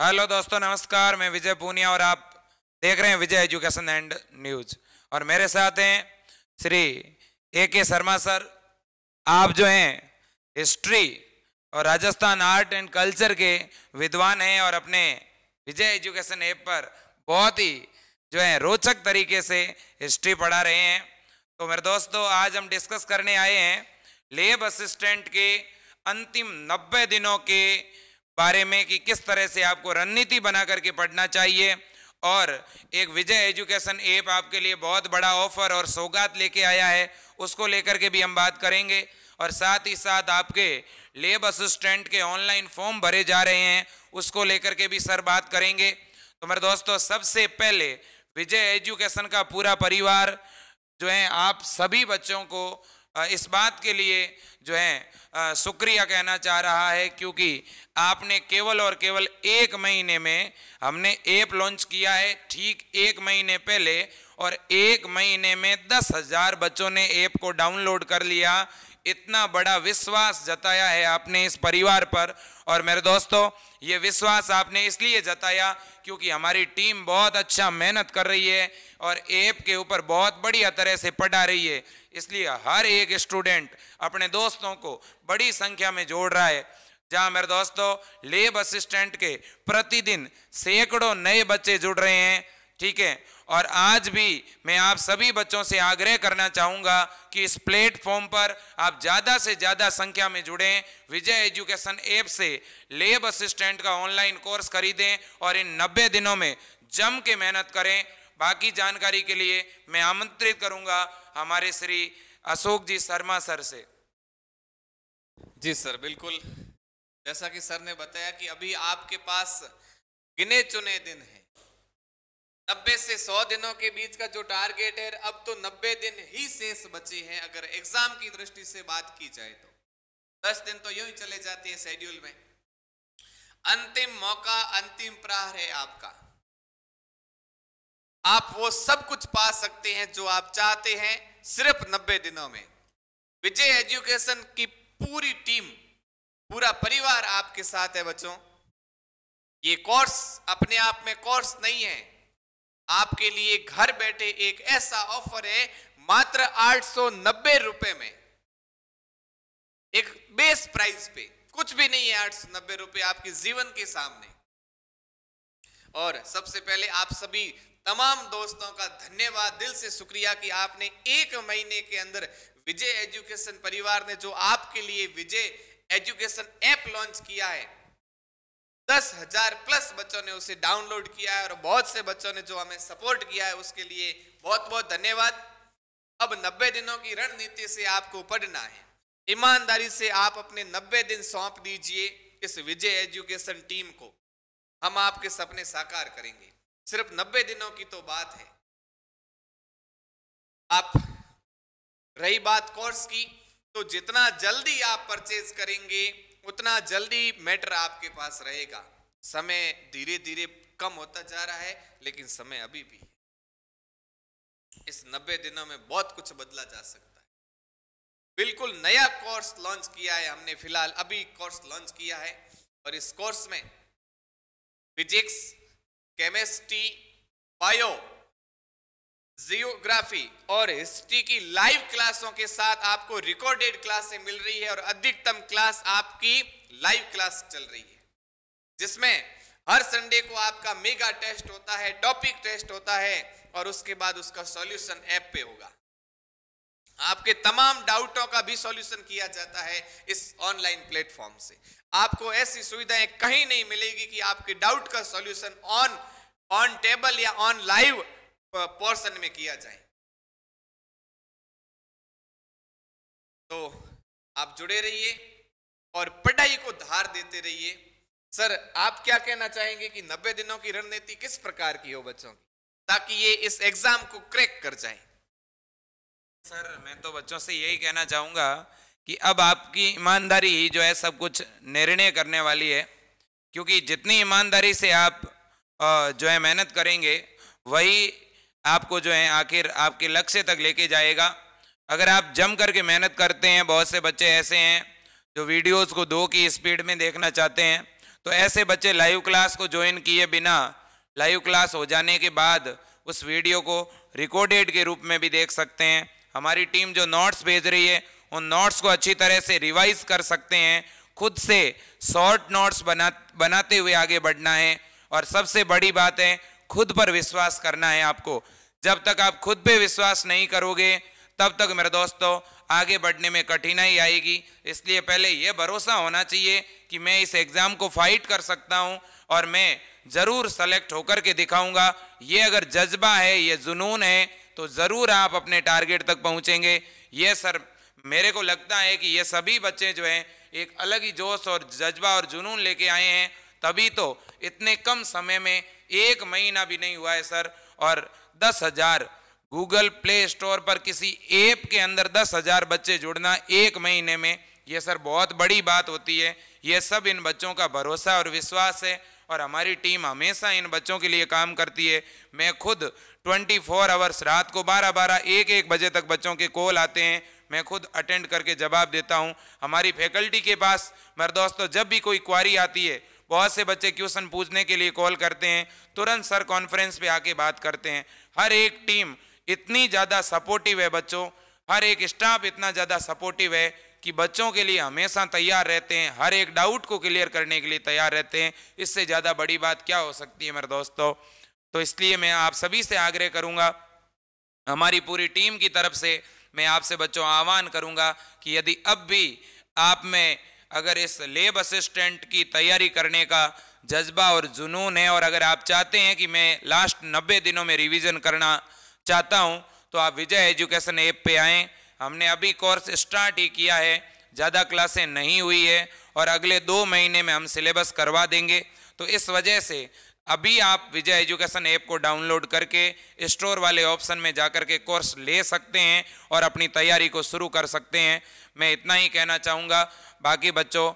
hello दोस्तों नमस्कार मैं विजय पूनिया और आप देख रहे हैं विजय एजुकेशन एंड न्यूज और मेरे साथ हैं श्री ए के शर्मा सर आप जो हैं हिस्ट्री और राजस्थान आर्ट एंड कल्चर के विद्वान हैं और अपने विजय एजुकेशन ऐप पर बहुत ही जो है रोचक तरीके से हिस्ट्री पढ़ा रहे हैं तो मेरे दोस्तों आज हम डिस्कस करने आए हैं लेब असिस्टेंट के अंतिम नब्बे दिनों के बारे में कि किस तरह से आपको रणनीति बना करके पढ़ना चाहिए और एक विजय एजुकेशन ऐप आपके लिए बहुत बड़ा ऑफर और सौगात लेके आया है उसको लेकर के भी हम बात करेंगे और साथ ही साथ आपके लेब असिस्टेंट के ऑनलाइन फॉर्म भरे जा रहे हैं उसको लेकर के भी सर बात करेंगे तो मेरे दोस्तों सबसे पहले विजय एजुकेशन का पूरा परिवार जो है आप सभी बच्चों को इस बात के लिए जो है शुक्रिया कहना चाह रहा है क्योंकि आपने केवल और केवल एक महीने में हमने ऐप लॉन्च किया है ठीक एक महीने पहले और एक महीने में दस हज़ार बच्चों ने ऐप को डाउनलोड कर लिया इतना बड़ा विश्वास जताया है आपने इस परिवार पर और मेरे दोस्तों ये विश्वास आपने इसलिए जताया क्योंकि हमारी टीम बहुत अच्छा मेहनत कर रही है और ऐप के ऊपर बहुत बढ़िया तरह से पढ़ा रही है इसलिए हर एक स्टूडेंट अपने दोस्तों को बड़ी संख्या में जोड़ रहा है जहां मेरे दोस्तों लेब असिस्टेंट के प्रतिदिन सैकड़ों नए बच्चे जुड़ रहे हैं ठीक है और आज भी मैं आप सभी बच्चों से आग्रह करना चाहूँगा कि इस प्लेटफॉर्म पर आप ज़्यादा से ज़्यादा संख्या में जुड़ें विजय एजुकेशन ऐप से लेब असिस्टेंट का ऑनलाइन कोर्स खरीदें और इन 90 दिनों में जम के मेहनत करें बाकी जानकारी के लिए मैं आमंत्रित करूँगा हमारे श्री अशोक जी शर्मा सर से जी सर बिल्कुल जैसा कि सर ने बताया कि अभी आपके पास गिने चुने दिन हैं नब्बे से सौ दिनों के बीच का जो टारगेट है अब तो नब्बे दिन ही शेष बचे हैं अगर एग्जाम की दृष्टि से बात की जाए तो दस दिन तो यूं ही चले जाते हैं शेड्यूल में अंतिम मौका अंतिम प्रहार है आपका आप वो सब कुछ पा सकते हैं जो आप चाहते हैं सिर्फ नब्बे दिनों में विजय एजुकेशन की पूरी टीम पूरा परिवार आपके साथ है बच्चों ये कोर्स अपने आप में कोर्स नहीं है आपके लिए घर बैठे एक ऐसा ऑफर है मात्र आठ सौ नब्बे रुपए में एक बेस प्राइस पे कुछ भी नहीं है आठ सौ नब्बे रुपए आपके जीवन के सामने और सबसे पहले आप सभी तमाम दोस्तों का धन्यवाद दिल से शुक्रिया कि आपने एक महीने के अंदर विजय एजुकेशन परिवार ने जो आपके लिए विजय एजुकेशन ऐप लॉन्च किया है दस हजार प्लस बच्चों ने उसे डाउनलोड किया है और बहुत से बच्चों ने जो हमें सपोर्ट किया है उसके लिए बहुत बहुत धन्यवाद अब नब्बे दिनों की रणनीति से आपको पढ़ना है ईमानदारी से आप अपने नब्बे दिन सौंप दीजिए इस विजय एजुकेशन टीम को हम आपके सपने साकार करेंगे सिर्फ नब्बे दिनों की तो बात है आप रही बात कोर्स की तो जितना जल्दी आप परचेज करेंगे उतना जल्दी मैटर आपके पास रहेगा समय धीरे धीरे कम होता जा रहा है लेकिन समय अभी भी है इस नब्बे दिनों में बहुत कुछ बदला जा सकता है बिल्कुल नया कोर्स लॉन्च किया है हमने फिलहाल अभी कोर्स लॉन्च किया है और इस कोर्स में फिजिक्स केमिस्ट्री बायो जियोग्राफी और हिस्ट्री की लाइव क्लासों के साथ आपको रिकॉर्डेड क्लासें मिल रही है और अधिकतम क्लास आपकी लाइव क्लास चल रही है जिसमें हर संडे को आपका मेगा टेस्ट होता है टॉपिक टेस्ट होता है और उसके बाद उसका सॉल्यूशन ऐप पे होगा आपके तमाम डाउटों का भी सॉल्यूशन किया जाता है इस ऑनलाइन प्लेटफॉर्म से आपको ऐसी सुविधाएं कहीं नहीं मिलेगी कि आपके डाउट का सॉल्यूशन ऑन ऑन टेबल या ऑन लाइव पोर्सन में किया जाए तो आप जुड़े रहिए और पढ़ाई को धार देते रहिए सर आप क्या कहना चाहेंगे कि नब्बे दिनों की रणनीति किस प्रकार की हो बच्चों की ताकि ये इस एग्जाम को क्रैक कर जाए सर मैं तो बच्चों से यही कहना चाहूँगा कि अब आपकी ईमानदारी ही जो है सब कुछ निर्णय करने वाली है क्योंकि जितनी ईमानदारी से आप जो है मेहनत करेंगे वही आपको जो है आखिर आपके लक्ष्य तक लेके जाएगा अगर आप जम करके मेहनत करते हैं बहुत से बच्चे ऐसे हैं जो वीडियोस को दो की स्पीड में देखना चाहते हैं तो ऐसे बच्चे लाइव क्लास को ज्वाइन किए बिना लाइव क्लास हो जाने के बाद उस वीडियो को रिकॉर्डेड के रूप में भी देख सकते हैं हमारी टीम जो नोट्स भेज रही है उन नोट्स को अच्छी तरह से रिवाइज कर सकते हैं खुद से शॉर्ट नोट्स बना बनाते हुए आगे बढ़ना है और सबसे बड़ी बात है खुद पर विश्वास करना है आपको जब तक आप खुद पे विश्वास नहीं करोगे तब तक मेरे दोस्तों आगे बढ़ने में कठिनाई आएगी इसलिए पहले यह भरोसा होना चाहिए कि मैं इस एग्ज़ाम को फाइट कर सकता हूँ और मैं ज़रूर सेलेक्ट होकर के दिखाऊंगा ये अगर जज्बा है ये जुनून है तो ज़रूर आप अपने टारगेट तक पहुंचेंगे ये सर मेरे को लगता है कि ये सभी बच्चे जो हैं एक अलग ही जोश और जज्बा और जुनून लेके आए हैं तभी तो इतने कम समय में एक महीना भी नहीं हुआ है सर और दस हज़ार गूगल प्ले स्टोर पर किसी ऐप के अंदर दस हज़ार बच्चे जुड़ना एक महीने में ये सर बहुत बड़ी बात होती है ये सब इन बच्चों का भरोसा और विश्वास है और हमारी टीम हमेशा इन बच्चों के लिए काम करती है मैं खुद 24 फोर आवर्स रात को 12 बारह एक एक बजे तक बच्चों के कॉल आते हैं मैं खुद अटेंड करके जवाब देता हूँ हमारी फैकल्टी के पास मेरे दोस्तों जब भी कोई क्वारी आती है बहुत से बच्चे क्वेश्चन पूछने के लिए कॉल करते हैं तुरंत सर कॉन्फ्रेंस पे आके बात करते हैं हर एक टीम इतनी ज़्यादा सपोर्टिव है बच्चों हर एक स्टाफ इतना ज़्यादा सपोर्टिव है कि बच्चों के लिए हमेशा तैयार रहते हैं हर एक डाउट को क्लियर करने के लिए तैयार रहते हैं इससे ज़्यादा बड़ी बात क्या हो सकती है मेरे दोस्तों तो इसलिए मैं आप सभी से आग्रह करूँगा हमारी पूरी टीम की तरफ से मैं आपसे बच्चों आह्वान करूँगा कि यदि अब भी आप में अगर इस लेब असिस्टेंट की तैयारी करने का जज्बा और जुनून है और अगर आप चाहते हैं कि मैं लास्ट नब्बे दिनों में रिविज़न करना चाहता हूं तो आप विजय एजुकेशन ऐप पे आएँ हमने अभी कोर्स स्टार्ट ही किया है ज़्यादा क्लासें नहीं हुई है और अगले दो महीने में हम सिलेबस करवा देंगे तो इस वजह से अभी आप विजय एजुकेशन ऐप को डाउनलोड करके स्टोर वाले ऑप्शन में जाकर के कोर्स ले सकते हैं और अपनी तैयारी को शुरू कर सकते हैं मैं इतना ही कहना चाहूँगा बाकी बच्चों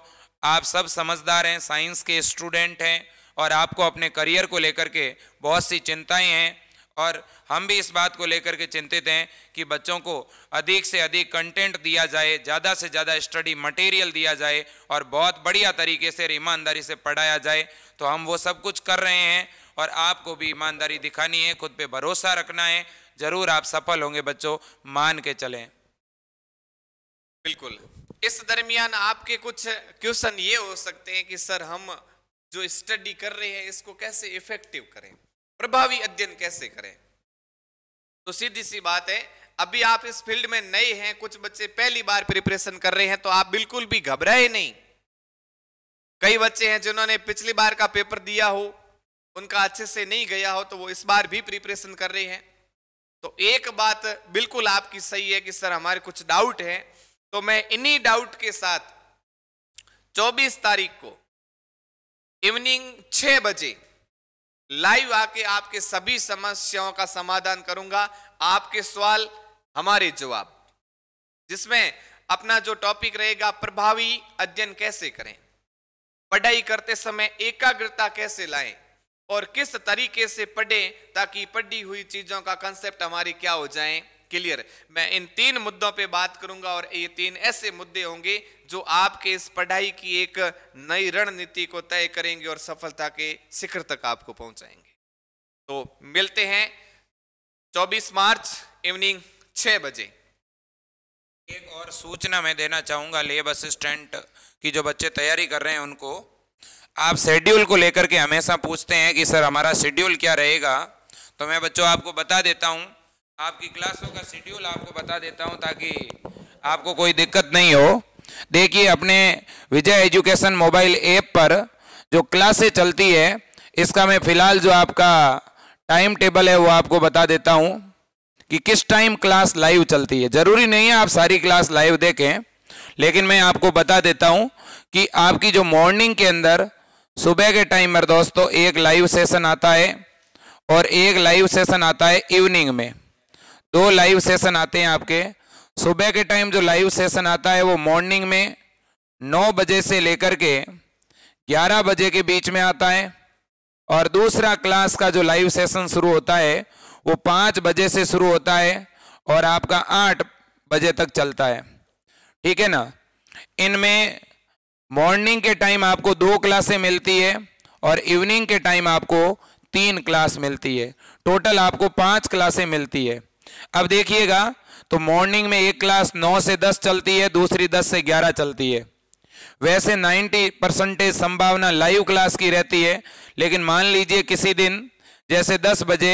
आप सब समझदार हैं साइंस के स्टूडेंट हैं और आपको अपने करियर को लेकर के बहुत सी चिंताएं हैं और हम भी इस बात को लेकर के चिंतित हैं कि बच्चों को अधिक से अधिक कंटेंट दिया जाए ज़्यादा से ज़्यादा स्टडी मटेरियल दिया जाए और बहुत बढ़िया तरीके से ईमानदारी से पढ़ाया जाए तो हम वो सब कुछ कर रहे हैं और आपको भी ईमानदारी दिखानी है खुद पे भरोसा रखना है ज़रूर आप सफल होंगे बच्चों मान के चलें बिल्कुल इस दरमियान आपके कुछ क्वेश्चन ये हो सकते हैं कि सर हम जो स्टडी कर रहे हैं इसको कैसे इफेक्टिव करें प्रभावी अध्ययन कैसे करें तो सीधी सी बात है अभी आप इस फील्ड में नए हैं कुछ बच्चे पहली बार प्रिपरेशन कर रहे हैं तो आप बिल्कुल भी घबराए नहीं कई बच्चे हैं जिन्होंने पिछली बार का पेपर दिया हो उनका अच्छे से नहीं गया हो तो वो इस बार भी प्रिपरेशन कर रहे हैं तो एक बात बिल्कुल आपकी सही है कि सर हमारे कुछ डाउट है तो मैं इन्हीं डाउट के साथ 24 तारीख को इवनिंग 6 बजे लाइव आके आपके सभी समस्याओं का समाधान करूंगा आपके सवाल हमारे जवाब जिसमें अपना जो टॉपिक रहेगा प्रभावी अध्ययन कैसे करें पढ़ाई करते समय एकाग्रता कैसे लाएं और किस तरीके से पढ़ें ताकि पढ़ी हुई चीजों का कंसेप्ट हमारी क्या हो जाए क्लियर मैं इन तीन मुद्दों पे बात करूंगा और ये तीन ऐसे मुद्दे होंगे जो आपके इस पढ़ाई की एक नई रणनीति को तय करेंगे और सफलता के शिखर तक आपको पहुंचाएंगे तो मिलते हैं 24 मार्च इवनिंग 6 बजे एक और सूचना मैं देना चाहूंगा लेब असिस्टेंट की जो बच्चे तैयारी कर रहे हैं उनको आप शेड्यूल को लेकर के हमेशा पूछते हैं कि सर हमारा शेड्यूल क्या रहेगा तो मैं बच्चों आपको बता देता हूं आपकी क्लासों का शेड्यूल आपको बता देता हूं ताकि आपको कोई दिक्कत नहीं हो देखिए अपने विजय एजुकेशन मोबाइल ऐप पर जो क्लासें चलती है इसका मैं फिलहाल जो आपका टाइम टेबल है वो आपको बता देता हूं कि किस टाइम क्लास लाइव चलती है ज़रूरी नहीं है आप सारी क्लास लाइव देखें लेकिन मैं आपको बता देता हूं कि आपकी जो मॉर्निंग के अंदर सुबह के टाइम पर दोस्तों एक लाइव सेशन आता है और एक लाइव सेशन आता है इवनिंग में दो लाइव सेशन आते हैं आपके सुबह के टाइम जो लाइव सेशन आता है वो मॉर्निंग में नौ बजे से लेकर के ग्यारह बजे के बीच में आता है और दूसरा क्लास का जो लाइव सेशन शुरू होता है वो पांच बजे से शुरू होता है और आपका आठ बजे तक चलता है ठीक है ना इनमें मॉर्निंग के टाइम आपको दो क्लासे मिलती है और इवनिंग के टाइम आपको तीन क्लास मिलती है टोटल आपको पांच क्लासे मिलती है अब देखिएगा तो मॉर्निंग में एक क्लास नौ से दस चलती है दूसरी दस से ग्यारह चलती है वैसे 90 परसेंटेज संभावना लाइव क्लास की रहती है लेकिन मान लीजिए किसी दिन जैसे 10 बजे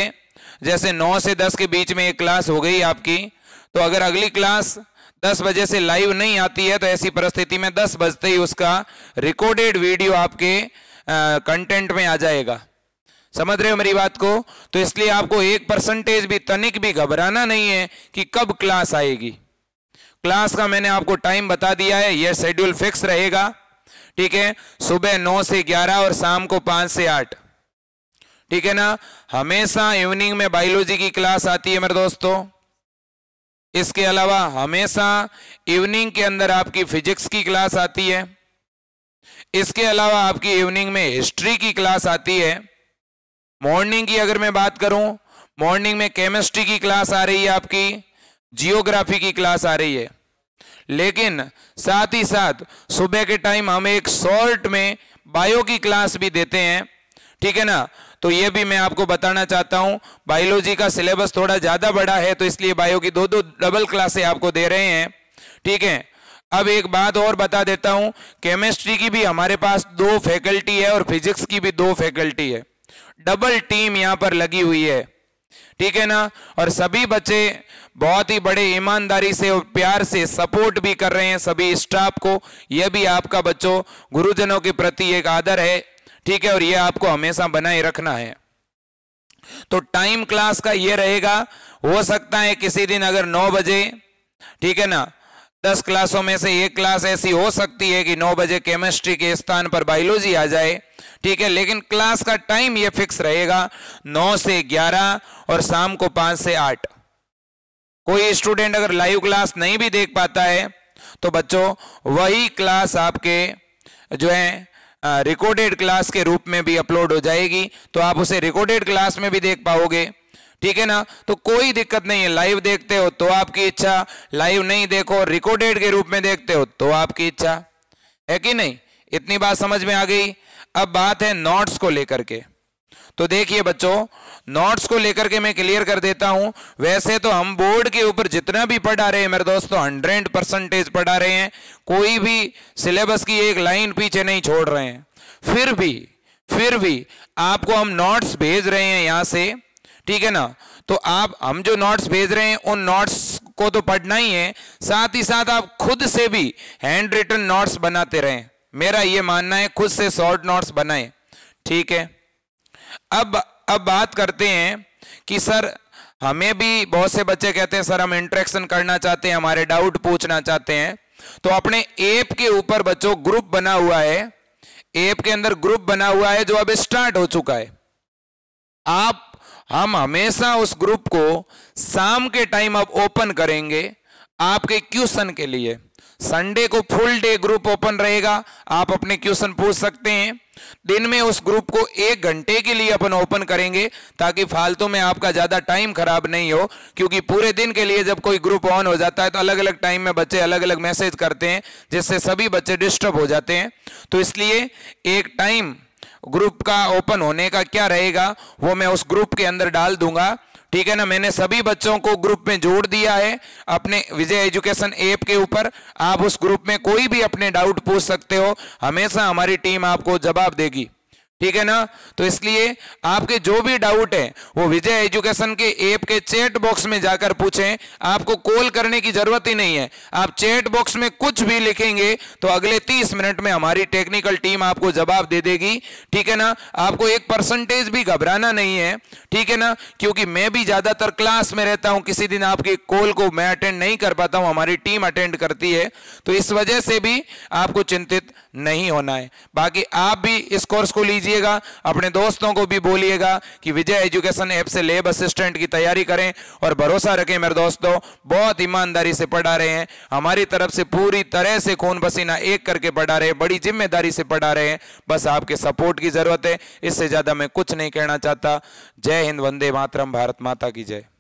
जैसे 9 से 10 के बीच में एक क्लास हो गई आपकी तो अगर अगली क्लास 10 बजे से लाइव नहीं आती है तो ऐसी परिस्थिति में 10 बजते ही उसका रिकॉर्डेड वीडियो आपके कंटेंट में आ जाएगा समझ रहे हो मेरी बात को तो इसलिए आपको एक परसेंटेज भी तनिक भी घबराना नहीं है कि कब क्लास आएगी क्लास का मैंने आपको टाइम बता दिया है यह शेड्यूल फिक्स रहेगा ठीक है सुबह नौ से ग्यारह और शाम को पांच से आठ ठीक है ना हमेशा इवनिंग में बायोलॉजी की क्लास आती है मेरे दोस्तों इसके अलावा हमेशा इवनिंग के अंदर आपकी फिजिक्स की क्लास आती है इसके अलावा आपकी इवनिंग में हिस्ट्री की क्लास आती है मॉर्निंग की अगर मैं बात करूं मॉर्निंग में केमिस्ट्री की क्लास आ रही है आपकी जियोग्राफी की क्लास आ रही है लेकिन साथ ही साथ सुबह के टाइम हम एक शॉर्ट में बायो की क्लास भी देते हैं ठीक है ना तो ये भी मैं आपको बताना चाहता हूं बायोलॉजी का सिलेबस थोड़ा ज़्यादा बड़ा है तो इसलिए बायो की दो दो डबल क्लासे आपको दे रहे हैं ठीक है अब एक बात और बता देता हूं केमिस्ट्री की भी हमारे पास दो फैकल्टी है और फिजिक्स की भी दो फैकल्टी है डबल टीम यहां पर लगी हुई है ठीक है ना और सभी बच्चे बहुत ही बड़े ईमानदारी से और प्यार से सपोर्ट भी कर रहे हैं सभी स्टाफ को यह भी आपका बच्चों गुरुजनों के प्रति एक आदर है ठीक है और यह आपको हमेशा बनाए रखना है तो टाइम क्लास का यह रहेगा हो सकता है किसी दिन अगर नौ बजे ठीक है ना दस क्लासों में से एक क्लास ऐसी हो सकती है कि नौ बजे केमिस्ट्री के स्थान पर बायोलॉजी आ जाए ठीक है लेकिन क्लास का टाइम ये फिक्स रहेगा नौ से ग्यारह और शाम को पांच से आठ कोई स्टूडेंट अगर लाइव क्लास नहीं भी देख पाता है तो बच्चों वही क्लास आपके जो है रिकॉर्डेड क्लास के रूप में भी अपलोड हो जाएगी तो आप उसे रिकॉर्डेड क्लास में भी देख पाओगे ठीक है ना तो कोई दिक्कत नहीं है लाइव देखते हो तो आपकी इच्छा लाइव नहीं देखो रिकॉर्डेड के रूप में देखते हो तो आपकी इच्छा है कि नहीं इतनी बात समझ में आ गई अब बात है नोट्स को लेकर के तो देखिए बच्चों नोट्स को लेकर के मैं क्लियर कर देता हूं वैसे तो हम बोर्ड के ऊपर जितना भी पढ़ा रहे हैं मेरे दोस्तों हंड्रेड परसेंटेज पढ़ा रहे हैं कोई भी सिलेबस की एक लाइन पीछे नहीं छोड़ रहे हैं फिर भी फिर भी आपको हम नोट्स भेज रहे हैं यहां से ठीक है ना तो आप हम जो नोट्स भेज रहे हैं उन नोट्स को तो पढ़ना ही है साथ ही साथ आप खुद से भी हैंड रिटन नोट्स बनाते रहें मेरा ये मानना है खुद से शॉर्ट नोट्स बनाएं ठीक है अब अब बात करते हैं कि सर हमें भी बहुत से बच्चे कहते हैं सर हम इंटरेक्शन करना चाहते हैं हमारे डाउट पूछना चाहते हैं तो अपने ऐप के ऊपर बच्चों ग्रुप बना हुआ है ऐप के अंदर ग्रुप बना हुआ है जो अब स्टार्ट हो चुका है आप हम हमेशा उस ग्रुप को शाम के टाइम अब ओपन करेंगे आपके क्वेश्चन के लिए संडे को फुल डे ग्रुप ओपन रहेगा आप अपने क्वेश्चन पूछ सकते हैं दिन में उस ग्रुप को एक घंटे के लिए अपन ओपन करेंगे ताकि फालतू में आपका ज़्यादा टाइम खराब नहीं हो क्योंकि पूरे दिन के लिए जब कोई ग्रुप ऑन हो जाता है तो अलग अलग टाइम में बच्चे अलग अलग मैसेज करते हैं जिससे सभी बच्चे डिस्टर्ब हो जाते हैं तो इसलिए एक टाइम ग्रुप का ओपन होने का क्या रहेगा वो मैं उस ग्रुप के अंदर डाल दूंगा ठीक है ना मैंने सभी बच्चों को ग्रुप में जोड़ दिया है अपने विजय एजुकेशन ऐप के ऊपर आप उस ग्रुप में कोई भी अपने डाउट पूछ सकते हो हमेशा हमारी टीम आपको जवाब देगी ठीक है ना तो इसलिए आपके जो भी डाउट है वो विजय एजुकेशन के ऐप के चैट बॉक्स में जाकर पूछें आपको कॉल करने की जरूरत ही नहीं है आप चैट बॉक्स में कुछ भी लिखेंगे तो अगले 30 मिनट में हमारी टेक्निकल टीम आपको जवाब दे देगी ठीक है ना आपको एक परसेंटेज भी घबराना नहीं है ठीक है ना क्योंकि मैं भी ज्यादातर क्लास में रहता हूं किसी दिन आपकी कॉल को मैं अटेंड नहीं कर पाता हूं हमारी टीम अटेंड करती है तो इस वजह से भी आपको चिंतित नहीं होना है बाकी आप भी इस कोर्स को लीजिए कीजिएगा अपने दोस्तों को भी बोलिएगा कि विजय एजुकेशन ऐप से लेब असिस्टेंट की तैयारी करें और भरोसा रखें मेरे दोस्तों बहुत ईमानदारी से पढ़ा रहे हैं हमारी तरफ से पूरी तरह से खून पसीना एक करके पढ़ा रहे हैं बड़ी जिम्मेदारी से पढ़ा रहे हैं बस आपके सपोर्ट की जरूरत है इससे ज्यादा मैं कुछ नहीं कहना चाहता जय हिंद वंदे मातरम भारत माता की जय